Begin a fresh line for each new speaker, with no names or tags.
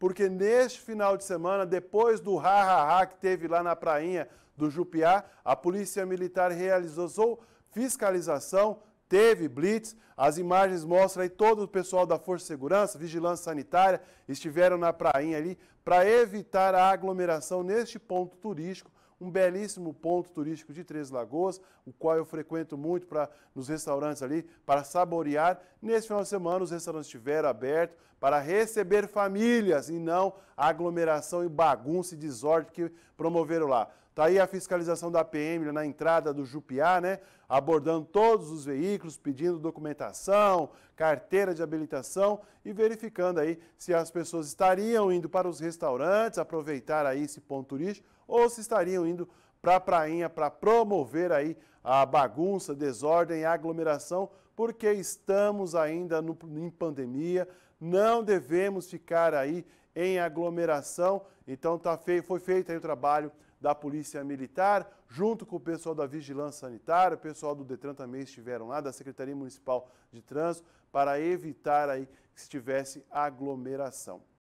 porque neste final de semana, depois do ha-ha-ha que teve lá na prainha do Jupiá, a Polícia Militar realizou fiscalização, teve blitz, as imagens mostram aí todo o pessoal da Força de Segurança, Vigilância Sanitária, estiveram na prainha ali para evitar a aglomeração neste ponto turístico, um belíssimo ponto turístico de Três Lagoas, o qual eu frequento muito para nos restaurantes ali para saborear. Nesse final de semana os restaurantes estiveram abertos para receber famílias e não aglomeração e bagunça e desordem que promoveram lá. Está aí a fiscalização da PM na entrada do Jupiá, né? Abordando todos os veículos, pedindo documentação, carteira de habilitação e verificando aí se as pessoas estariam indo para os restaurantes, aproveitar aí esse ponto turístico ou se estariam indo para a prainha para promover aí a bagunça, desordem e aglomeração, porque estamos ainda no, em pandemia, não devemos ficar aí em aglomeração. Então tá feio, foi feito aí o trabalho da Polícia Militar, junto com o pessoal da Vigilância Sanitária, o pessoal do Detran também estiveram lá, da Secretaria Municipal de Trânsito, para evitar aí que se tivesse aglomeração.